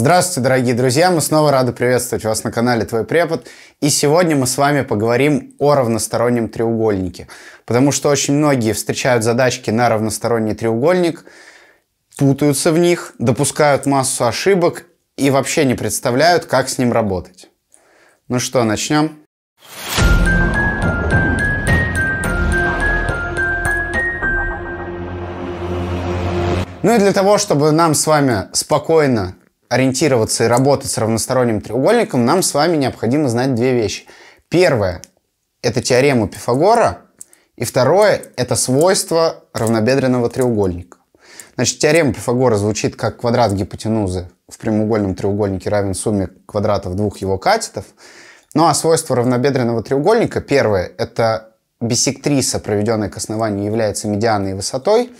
Здравствуйте, дорогие друзья! Мы снова рады приветствовать вас на канале «Твой препод». И сегодня мы с вами поговорим о равностороннем треугольнике. Потому что очень многие встречают задачки на равносторонний треугольник, путаются в них, допускают массу ошибок и вообще не представляют, как с ним работать. Ну что, начнем? Ну и для того, чтобы нам с вами спокойно ориентироваться и работать с равносторонним треугольником, нам с вами необходимо знать две вещи. Первое – это теорему Пифагора, и второе – это свойство равнобедренного треугольника. Значит, теорема Пифагора звучит как квадрат гипотенузы в прямоугольном треугольнике равен сумме квадратов двух его катетов. Ну а свойство равнобедренного треугольника, первое, это бисектриса, проведенная к основанию, является медианной высотой.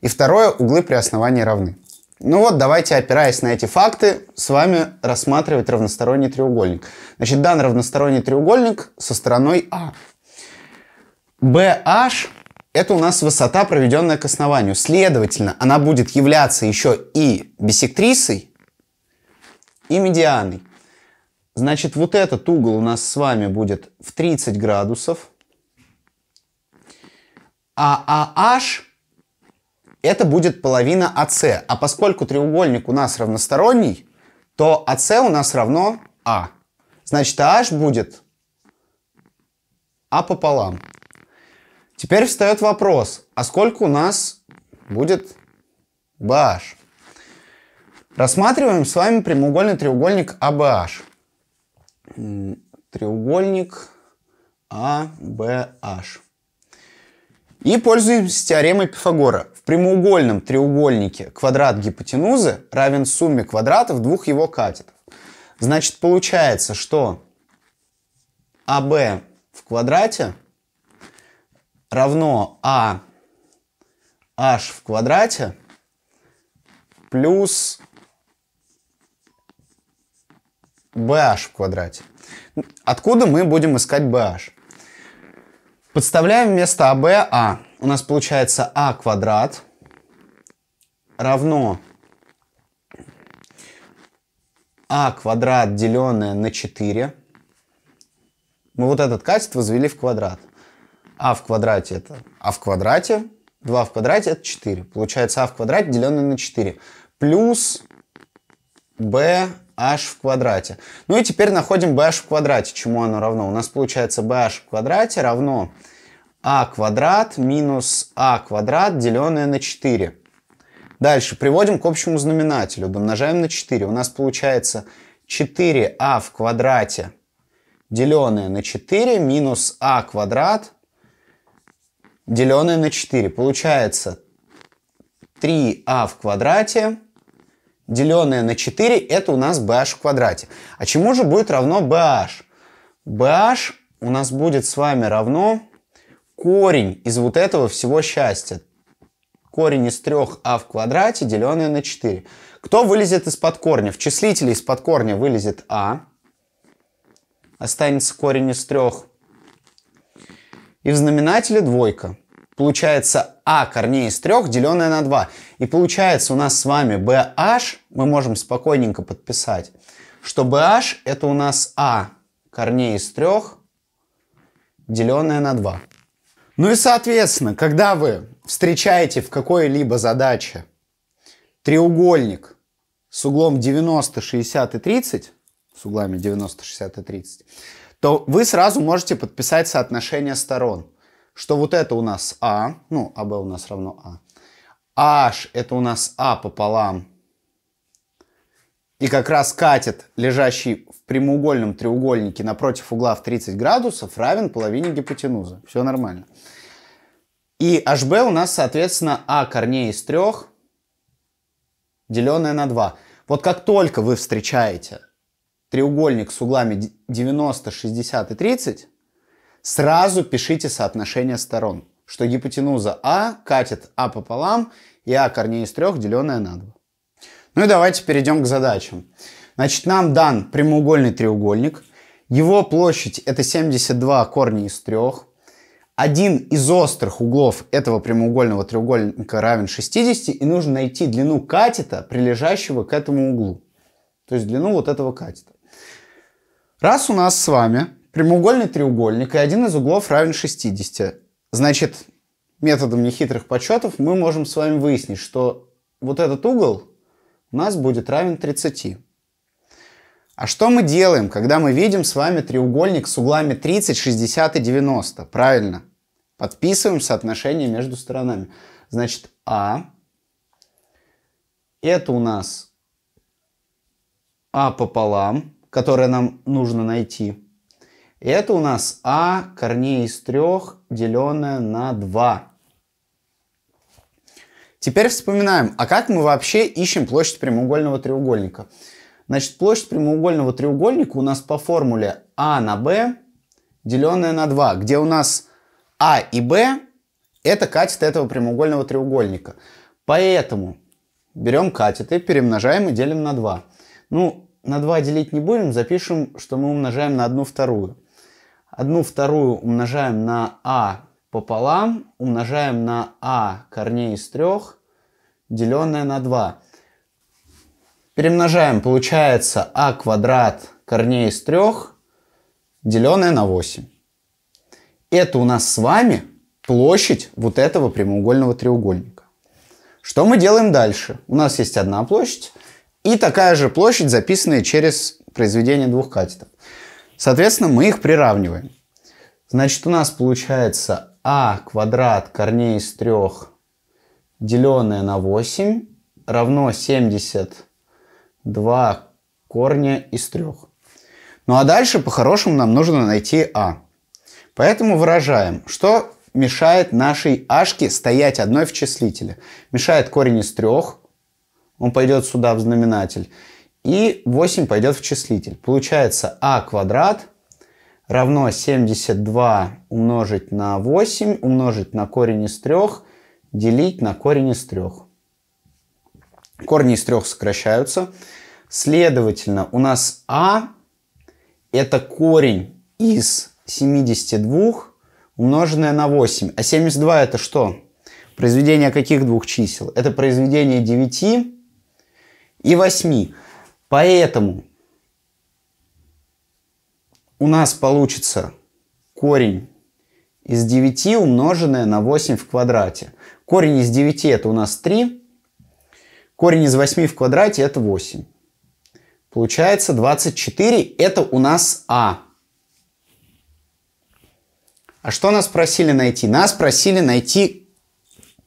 И второе, углы при основании равны. Ну вот, давайте, опираясь на эти факты, с вами рассматривать равносторонний треугольник. Значит, дан равносторонний треугольник со стороной А. BH – это у нас высота, проведенная к основанию. Следовательно, она будет являться еще и бисектрисой, и медианой. Значит, вот этот угол у нас с вами будет в 30 градусов, а AH это будет половина АС. А поскольку треугольник у нас равносторонний, то АС у нас равно А. Значит, AH будет А пополам. Теперь встает вопрос, а сколько у нас будет BH? Рассматриваем с вами прямоугольный треугольник ABH. Треугольник ABH. И пользуемся теоремой Пифагора. В прямоугольном треугольнике квадрат гипотенузы равен сумме квадратов двух его катетов. Значит, получается, что АВ в квадрате равно А h в квадрате плюс bh в квадрате. Откуда мы будем искать bh? Подставляем вместо АБ А. У нас получается А квадрат равно А квадрат, деленное на 4. Мы вот этот катет возвели в квадрат. А в квадрате это А в квадрате. 2 в квадрате это 4. Получается А в квадрате, деленное на 4. Плюс b h в квадрате. Ну и теперь находим bh в квадрате. Чему оно равно? У нас получается bh в квадрате равно а квадрат минус а квадрат, деленное на 4. Дальше приводим к общему знаменателю, домножаем на 4. У нас получается 4а в квадрате, деленное на 4, минус а квадрат, деленное на 4. Получается 3а в квадрате деленное на 4, это у нас BH в квадрате. А чему же будет равно BH? BH у нас будет с вами равно корень из вот этого всего счастья. Корень из 3а в квадрате, деленное на 4. Кто вылезет из-под корня? В числителе из-под корня вылезет а. Останется корень из 3. И в знаменателе двойка получается а корней из трех деленное на 2. И получается у нас с вами bh, мы можем спокойненько подписать, что bh это у нас а корней из трех деленное на 2. Ну и соответственно, когда вы встречаете в какой-либо задаче треугольник с углом 90, 60 и 30, с углами 90, 60 и 30, то вы сразу можете подписать соотношение сторон – что вот это у нас А, ну, АБ у нас равно А. H это у нас А пополам. И как раз катет, лежащий в прямоугольном треугольнике напротив угла в 30 градусов, равен половине гипотенузы. Все нормально. И HB у нас, соответственно, А корней из трех деленное на 2. Вот как только вы встречаете треугольник с углами 90, 60 и 30, сразу пишите соотношение сторон, что гипотенуза А катет А пополам и А корней из трех, деленное на 2. Ну и давайте перейдем к задачам. Значит, нам дан прямоугольный треугольник. Его площадь это 72 корня из трех. Один из острых углов этого прямоугольного треугольника равен 60, и нужно найти длину катета, прилежащего к этому углу. То есть длину вот этого катета. Раз у нас с вами прямоугольный треугольник, и один из углов равен 60. Значит, методом нехитрых подсчетов мы можем с вами выяснить, что вот этот угол у нас будет равен 30. А что мы делаем, когда мы видим с вами треугольник с углами 30, 60 и 90? Правильно. Подписываем соотношение между сторонами. Значит, А это у нас А пополам, которое нам нужно найти. Это у нас а корней из трех деленное на 2. Теперь вспоминаем, а как мы вообще ищем площадь прямоугольного треугольника? Значит, площадь прямоугольного треугольника у нас по формуле а на b, деленное на 2, где у нас а и b это катет этого прямоугольного треугольника. Поэтому берем катеты, перемножаем и делим на 2. Ну, на 2 делить не будем, запишем, что мы умножаем на 1 вторую. Одну вторую умножаем на а пополам, умножаем на а корней из трех, деленное на 2. Перемножаем, получается а квадрат корней из трех, деленное на 8. Это у нас с вами площадь вот этого прямоугольного треугольника. Что мы делаем дальше? У нас есть одна площадь и такая же площадь, записанная через произведение двух катетов. Соответственно, мы их приравниваем. Значит, у нас получается а квадрат корней из 3 деленное на 8 равно 72 корня из 3. Ну а дальше по-хорошему нам нужно найти а. Поэтому выражаем, что мешает нашей ашке стоять одной в числителе. Мешает корень из трех, он пойдет сюда в знаменатель. И 8 пойдет в числитель. Получается а квадрат равно 72 умножить на 8, умножить на корень из 3, делить на корень из 3. Корни из 3 сокращаются. Следовательно, у нас а это корень из 72 умноженное на 8. А 72 это что? Произведение каких двух чисел? Это произведение 9 и 8. Поэтому у нас получится корень из 9 умноженное на 8 в квадрате. Корень из 9 это у нас 3. Корень из 8 в квадрате это 8. Получается 24 это у нас А. А что нас просили найти? Нас просили найти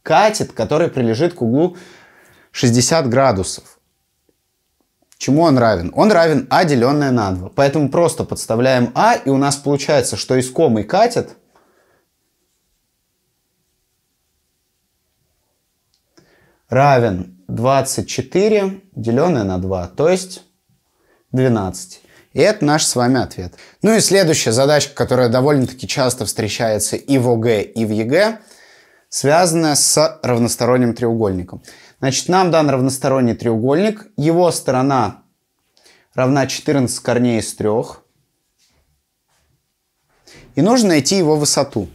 катет, который прилежит к углу 60 градусов. Чему он равен? Он равен а, деленное на 2. Поэтому просто подставляем а, и у нас получается, что искомый катет равен 24, деленное на 2, то есть 12. И это наш с вами ответ. Ну и следующая задачка, которая довольно-таки часто встречается и в ОГЭ, и в ЕГЭ, связанная с равносторонним треугольником. Значит, нам дан равносторонний треугольник. Его сторона равна 14 корней из 3. И нужно найти его высоту.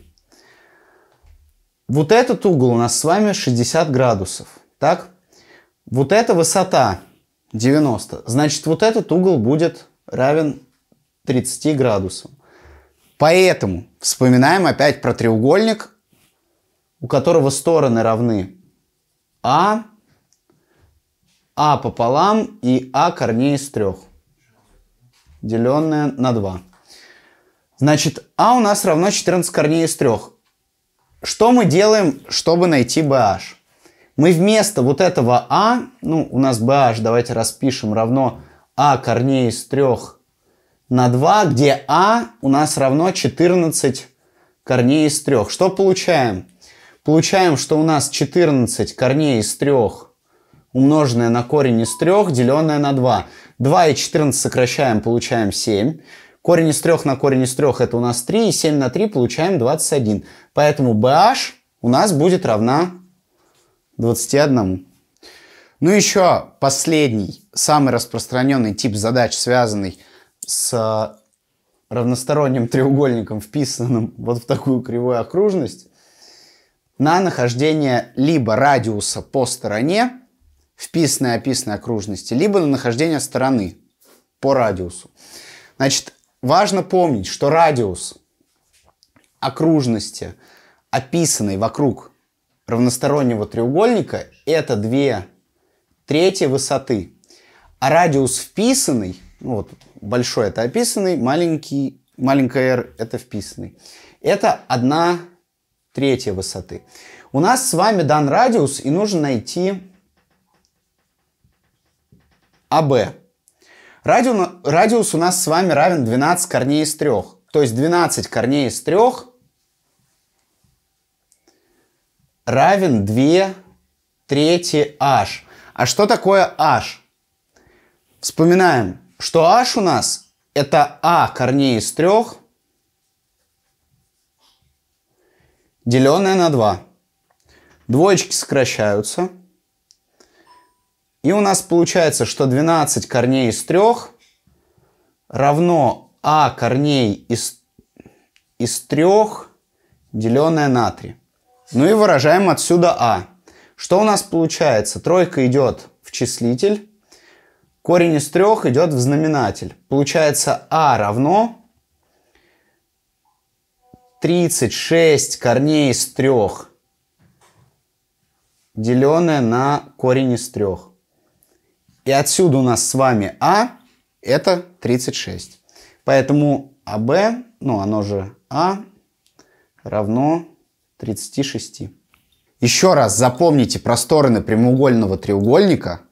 Вот этот угол у нас с вами 60 градусов. Так? Вот эта высота 90. Значит, вот этот угол будет равен 30 градусам. Поэтому вспоминаем опять про треугольник, у которого стороны равны А, а пополам и а корней из трех, деленное на 2. Значит, а у нас равно 14 корней из трех. Что мы делаем, чтобы найти bh? Мы вместо вот этого а, ну, у нас bh, давайте распишем, равно а корней из трех на 2, где а у нас равно 14 корней из трех. Что получаем? Получаем, что у нас 14 корней из трех умноженное на корень из 3, деленное на 2. 2 и 14 сокращаем, получаем 7. Корень из 3 на корень из 3 это у нас 3, и 7 на 3 получаем 21. Поэтому BH у нас будет равна 21. Ну и еще последний, самый распространенный тип задач, связанный с равносторонним треугольником, вписанным вот в такую кривую окружность, на нахождение либо радиуса по стороне, вписанной описанной окружности, либо на нахождение стороны по радиусу. Значит, важно помнить, что радиус окружности, описанной вокруг равностороннего треугольника, это две трети высоты. А радиус вписанный, ну вот большой это описанный, маленький, маленькая r это вписанный, это одна третья высоты. У нас с вами дан радиус, и нужно найти АБ. Радио, радиус у нас с вами равен 12 корней из 3. То есть 12 корней из 3 равен 2 трети h. А что такое h? Вспоминаем, что h у нас это а корней из 3 деленное на 2. Двоечки сокращаются – и у нас получается, что 12 корней из 3 равно а корней из, из 3 деленное на 3. Ну и выражаем отсюда а. Что у нас получается? Тройка идет в числитель, корень из 3 идет в знаменатель. Получается а равно 36 корней из 3 деленное на корень из 3. И отсюда у нас с вами А это 36. Поэтому АБ, ну оно же А, равно 36. Еще раз запомните про стороны прямоугольного треугольника.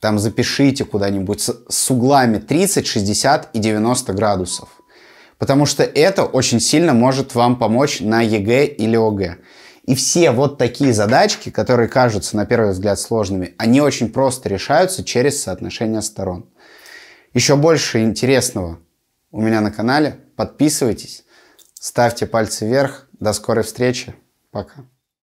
Там запишите куда-нибудь с, углами 30, 60 и 90 градусов. Потому что это очень сильно может вам помочь на ЕГЭ или ОГЭ. И все вот такие задачки, которые кажутся на первый взгляд сложными, они очень просто решаются через соотношение сторон. Еще больше интересного у меня на канале. Подписывайтесь, ставьте пальцы вверх. До скорой встречи. Пока.